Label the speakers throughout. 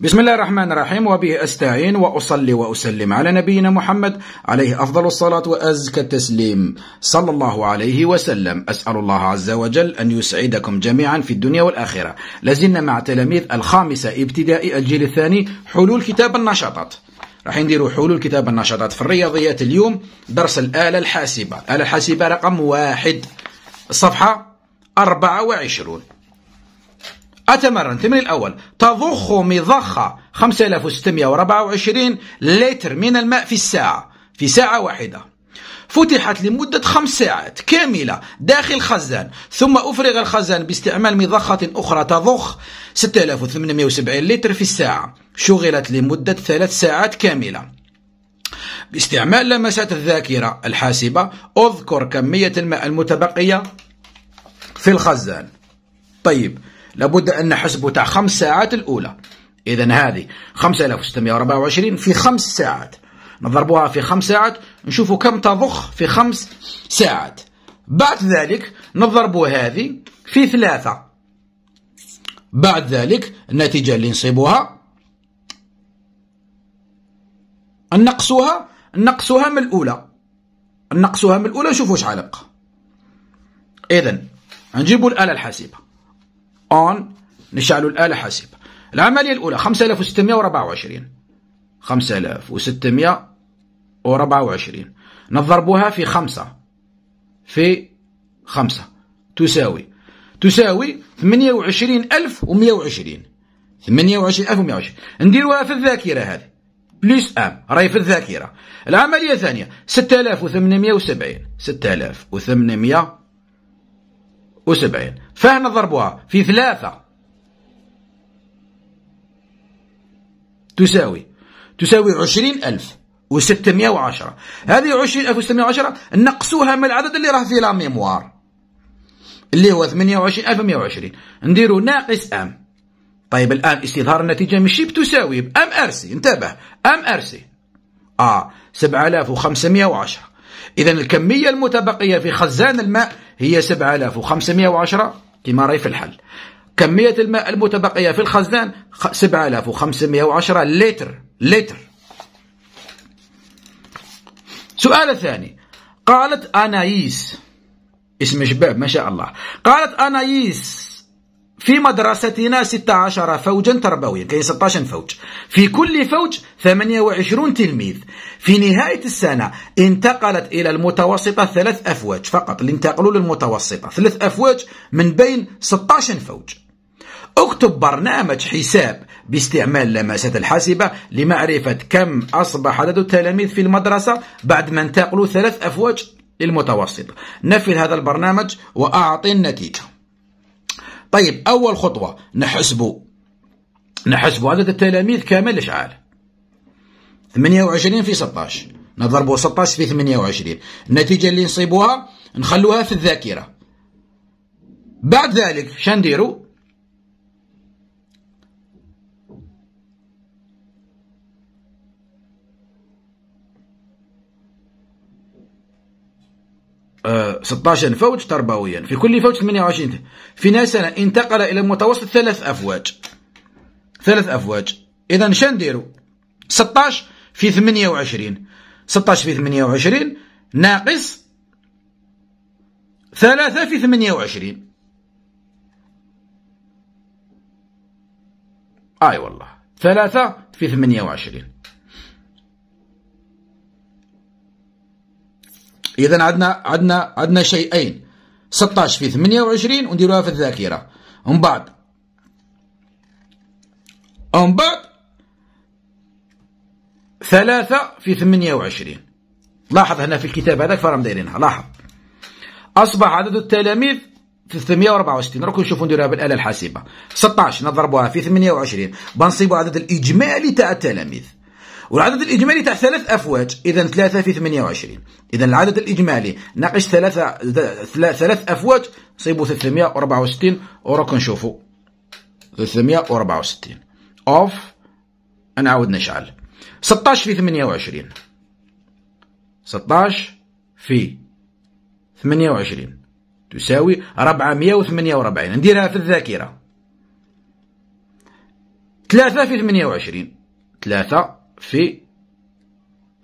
Speaker 1: بسم الله الرحمن الرحيم وبه استعين واصلي واسلم على نبينا محمد عليه افضل الصلاه وازكى التسليم صلى الله عليه وسلم اسال الله عز وجل ان يسعدكم جميعا في الدنيا والاخره لازلنا مع تلاميذ الخامسه ابتدائي الجيل الثاني حلول كتاب النشاطات راح نديروا حلول كتاب النشاطات في الرياضيات اليوم درس الاله الحاسبه الاله الحاسبه رقم واحد الصفحه 24 أتمرن تمرين الأول تضخ مضخة 5624 لتر من الماء في الساعة في ساعة واحدة فتحت لمدة خمس ساعات كاملة داخل خزان ثم أفرغ الخزان باستعمال مضخة أخرى تضخ 6870 لتر في الساعة شغلت لمدة ثلاث ساعات كاملة باستعمال لمسات الذاكرة الحاسبة أذكر كمية الماء المتبقية في الخزان طيب لابد أن نحسبه تاع خمس ساعات الأولى إذا هذه 5624 في خمس ساعات نضربوها في خمس ساعات نشوفوا كم تضخ في خمس ساعات بعد ذلك نضربوا هذه في ثلاثة بعد ذلك النتيجة اللي نصيبوها نقصوها نقصوها من الأولى نقصوها من الأولى نشوفوا شحال يبقى إذا نجيبوا الآلة الحاسبة اون نشعلوا الآلة حاسبة العملية الأولى 5624 5624 نضربها في خمسة في خمسة تساوي تساوي 28120 28120 نديروها في الذاكرة هذه بلس ام راهي في الذاكرة العملية الثانية 6870 6870 وسبعين فهنا ضربها في ثلاثة تساوي تساوي عشرين ألف وستمائة وعشرة هذه عشرين ألف وستمائة وعشرة نقصوها من العدد اللي راه في لا ميموار اللي هو ثمانية وعشرين ألف مائة وعشرين نديرو ناقص أم طيب الآن استظهار النتيجة مش بتساوي بأم أرسي انتبه أم أرسي آه 7510 إذا الكمية المتبقية في خزان الماء هي 7510 كما راي في الحل كمية الماء المتبقية في الخزان 7510 لتر لتر سؤال الثاني قالت أنايس اسم شباب ما شاء الله قالت أنايس في مدرستنا 16 فوجا تربويا كاين 16 فوج في كل فوج 28 تلميذ في نهاية السنة انتقلت إلى المتوسطة ثلاث أفواج فقط اللي انتقلوا للمتوسطة ثلاث أفواج من بين 16 فوج اكتب برنامج حساب باستعمال لمسات الحاسبة لمعرفة كم أصبح عدد التلاميذ في المدرسة بعد ما انتقلوا ثلاث أفواج للمتوسطة نفذ هذا البرنامج وأعطي النتيجة طيب أول خطوة نحسبه نحسبه عدد التلاميذ كامل إشعال 28 في 16 نضربه 16 في 28 النتيجة اللي نصيبوها نخلوها في الذاكرة بعد ذلك شنديرو 16 آه، فوج تربويا في كل فوج 28 في ناسنا انتقل إلى متوسط ثلاث أفواج ثلاث أفواج إذا شا نديرو 16 في 28 16 في 28 ناقص 3 في 28 اي والله 3 في 28 إذا عندنا عندنا عندنا شيئين 16 في 28 ونديروها في الذاكرة ومن بعد ومن بعد ثلاثة في 28 لاحظ هنا في الكتاب هذاك فرام دايرينها لاحظ أصبح عدد التلاميذ 364 راكم نشوفوا نديروها بالآلة الحاسبة 16 نضربوها في 28 بنصيبوا عدد الإجمالي تاع التلاميذ والعدد الإجمالي تاع ثلاث أفواج إذا ثلاثة في ثمانية وعشرين إذا العدد الإجمالي ناقش ثلاثة ثلاث أفواج صيبوا ثلاثمية وأربعة وستين وراك نشوفوا ثلاثمية وأربعة وستين أوف أنا عاود نشعل ستاش في ثمانية وعشرين ستاش في ثمانية وعشرين تساوي ربعمية وثمانية وربعين نديرها في الذاكرة ثلاثة في ثمانية وعشرين ثلاثة في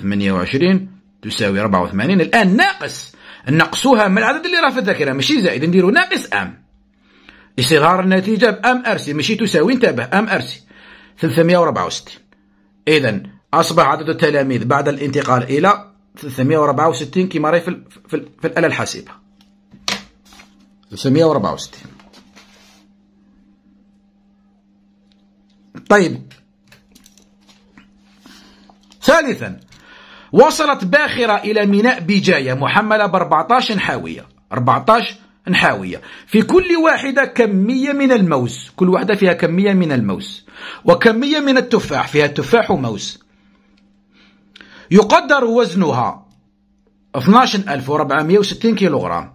Speaker 1: 28 تساوي 84 الآن ناقص نقصوها من العدد اللي راه في الذاكرة ماشي زائد نديرو ناقص أم لصغار النتيجة بأم أرسي ماشي تساوي انتبه أم أرسي 364 إذا أصبح عدد التلاميذ بعد الانتقال إلى 364 كما راهي في, في, في الآلة الحاسبة 364 طيب ثالثا وصلت باخرة إلى ميناء بجاية محملة ب 14 حاوية 14 نحاوية في كل واحدة كمية من الموز كل واحدة فيها كمية من الموز وكمية من التفاح فيها تفاح وموز يقدر وزنها 12460 كيلوغرام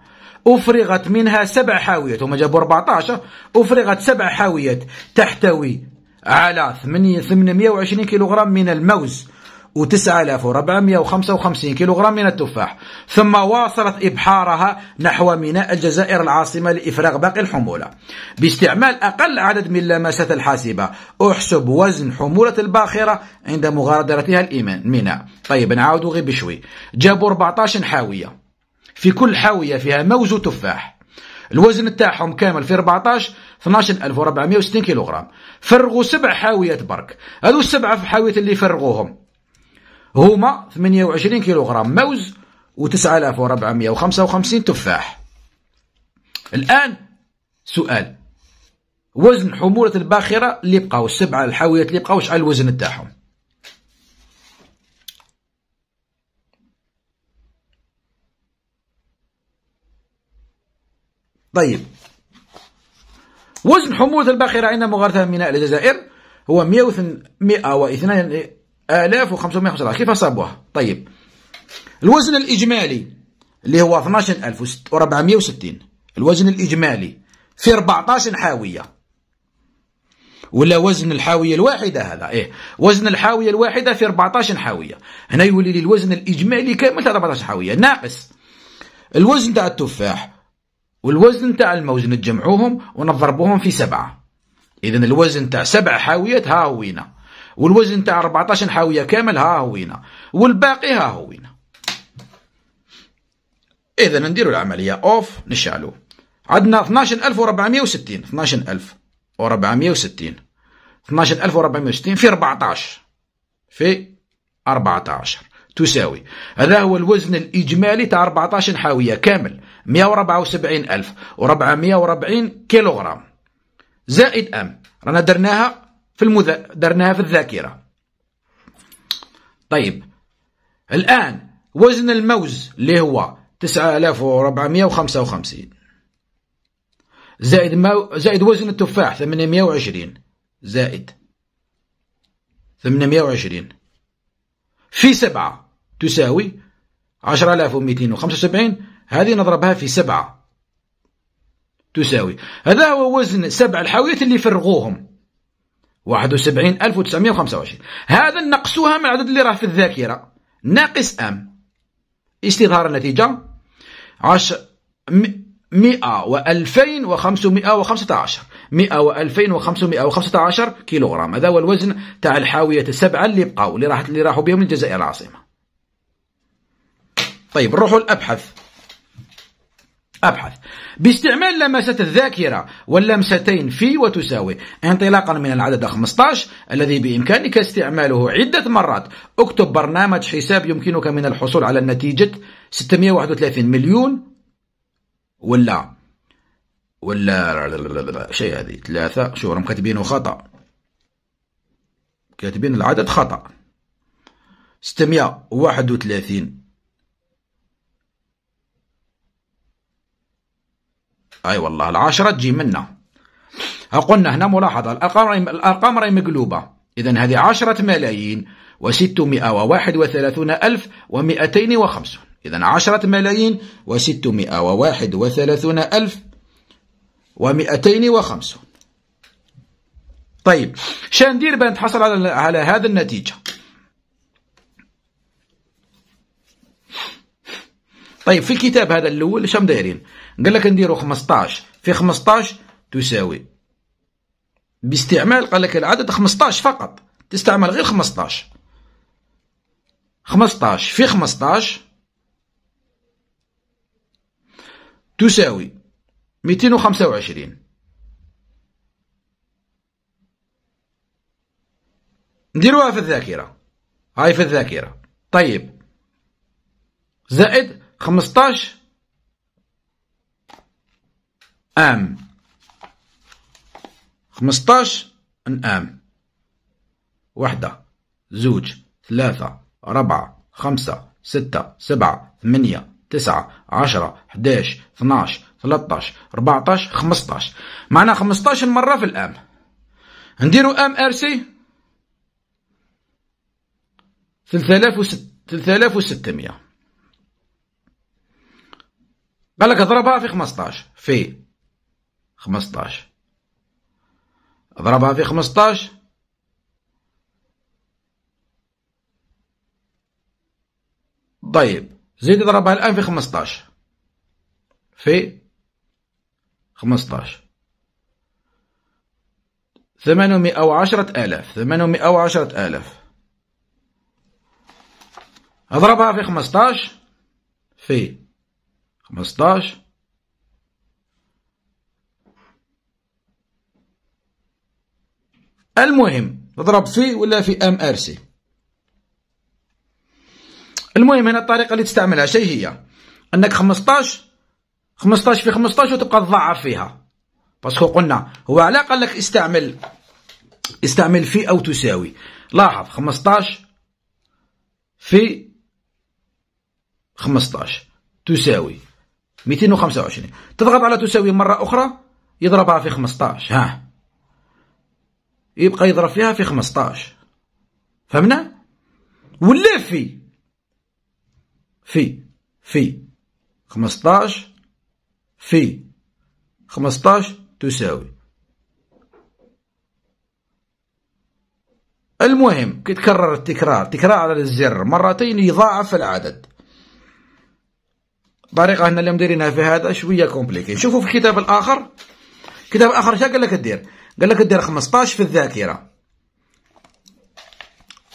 Speaker 1: أفرغت منها سبع حاويات هما جابوا 14 أفرغت سبع حاويات تحتوي على 820 كيلوغرام من الموز و 9455 كيلوغرام من التفاح ثم واصلت إبحارها نحو ميناء الجزائر العاصمة لإفراغ باقي الحمولة باستعمال أقل عدد من اللمسات الحاسبة أحسب وزن حمولة الباخرة عند مغادرتها الميناء طيب نعاودوا غير بشوي جابوا 14 حاوية في كل حاوية فيها موز وتفاح الوزن تاعهم كامل في 14 12460 كيلوغرام فرغوا سبع حاويات برك هذو السبعه في حاويات اللي فرغوهم هما 28 كيلوغرام موز و9455 تفاح الآن سؤال وزن حمولة الباخرة اللي بقاو السبعة الحاويات اللي بقاو شحال الوزن تاعهم طيب وزن حمولة الباخرة عندنا مغادرتها ميناء الجزائر هو 100 102 1510 كيف صابوها طيب الوزن الإجمالي اللي هو 12460 الوزن الإجمالي في 14 حاوية ولا وزن الحاوية الواحدة هذا إيه وزن الحاوية الواحدة في 14 حاوية هنا يولي لي الوزن الإجمالي كامل تاع 14 حاوية ناقص الوزن تاع التفاح والوزن تاع الموز نتجمعوهم ونضربوهم في سبعة إذا الوزن تاع سبع حاويات ها هوينا والوزن تاع 14 حاويه كامل ها هوينا والباقي ها هوينا اذا نديروا العمليه اوف نشعلوا عندنا 12460 12460 12460 في 14 في 14 تساوي هذا هو الوزن الإجمالي تاع 14 حاوية كامل 174440 كيلوغرام زائد أم رانا درناها في المذا... درناها في الذاكرة طيب الآن وزن الموز اللي هو 9455 زائد مو... زائد وزن التفاح 820 زائد 820 في 7 تساوي 10275 هذه نضربها في 7 تساوي هذا هو وزن سبع الحاويات اللي فرغوهم 71925 هذا نقصها من العدد اللي راه في الذاكرة ناقص أم استظهار النتيجة 10 100 و2515 100 و2515 كيلوغرام هذا هو الوزن تاع الحاوية السبعة اللي بقاو اللي راحت اللي راحوا بهم الجزائر العاصمة طيب نروحوا للأبحث أبحث باستعمال لمسة الذاكرة واللمستين في وتساوي انطلاقا من العدد 15 الذي بإمكانك استعماله عدة مرات اكتب برنامج حساب يمكنك من الحصول على النتيجه 631 مليون ولا ولا شيء هذه ثلاثة شو راهم كاتبينه خطأ كاتبين العدد خطأ 631 اي أيوة والله العشرة تجي منا قلنا هنا ملاحظة الأرقام الأرقام راهي مقلوبة إذا هذه عشرة ملايين وستمائة وواحد وثلاثون ألف ومئتين وخمسون إذا عشرة ملايين وستمائة وواحد وثلاثون ألف ومئتين وخمسون طيب شندير بان تحصل على هذا النتيجة طيب في الكتاب هذا الاول اش دايرين قال لك نديرو 15 في 15 تساوي باستعمال قال لك العدد 15 فقط تستعمل غير 15 15 في 15 تساوي 225 نديروها في الذاكرة هاي في الذاكرة طيب زائد خمسطاش ام خمسطاش ام وحدة زوج ثلاثة ربعة خمسة ستة سبعة ثمانية تسعة عشرة حداش ثناش ثلاثطاش ربعطاش خمسطاش معنا خمسطاش مرة في الام نديرو ام ار سي ثلاثة آلاف وستمية قال لك اضربها في 15 في 15 اضربها في 15 طيب زيد اضربها الآن في 15 في 15 ثمانمائة وعشرة آلاف ثمانمائة اضربها في 15 في 15 المهم اضرب في ولا في ام ار سي المهم هنا الطريقه اللي تستعملها شي هي انك 15 15 في 15 وتبقى تضاعف فيها باسكو قلنا هو على قال لك استعمل استعمل في او تساوي لاحظ 15 في 15 تساوي 225 تضغط على تساوي مرة أخرى يضربها في 15 ها يبقى يضرب فيها في 15 فهمنا ولا في في في 15 في 15 تساوي المهم كي تكرر التكرار تكرار على الزر مرتين يضاعف العدد الطريقه هنا اللي مديرينها في هذا شويه كومبليكي شوفوا في الكتاب الاخر كتاب اخر شنو قال لك دير قال لك دير 15 في الذاكره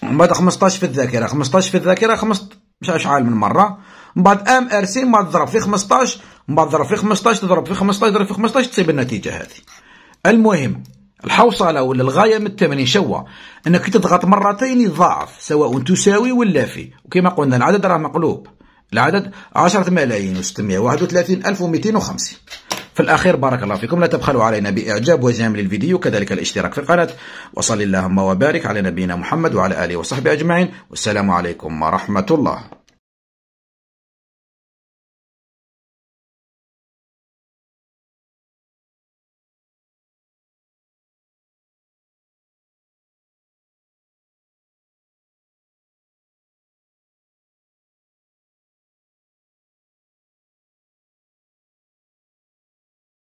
Speaker 1: من بعد 15 في الذاكره 15 في الذاكره 5 مش اشعال من مره من بعد ام ار سي من تضرب في 15 من بعد تضرب في 15 تضرب في 15 تضرب في 15 تصيب النتيجه هذه المهم الحوصله ولا الغايه من التمرين شو انك تضغط مرتين يضاعف سواء تساوي ولا في وكما قلنا العدد راه مقلوب العدد 10 ملايين و 631250 ألف وخمسين في الأخير بارك الله فيكم لا تبخلوا علينا بإعجاب وجام للفيديو كذلك الاشتراك في القناة وصل اللهم وبارك على نبينا محمد وعلى آله وصحبه أجمعين والسلام عليكم ورحمة الله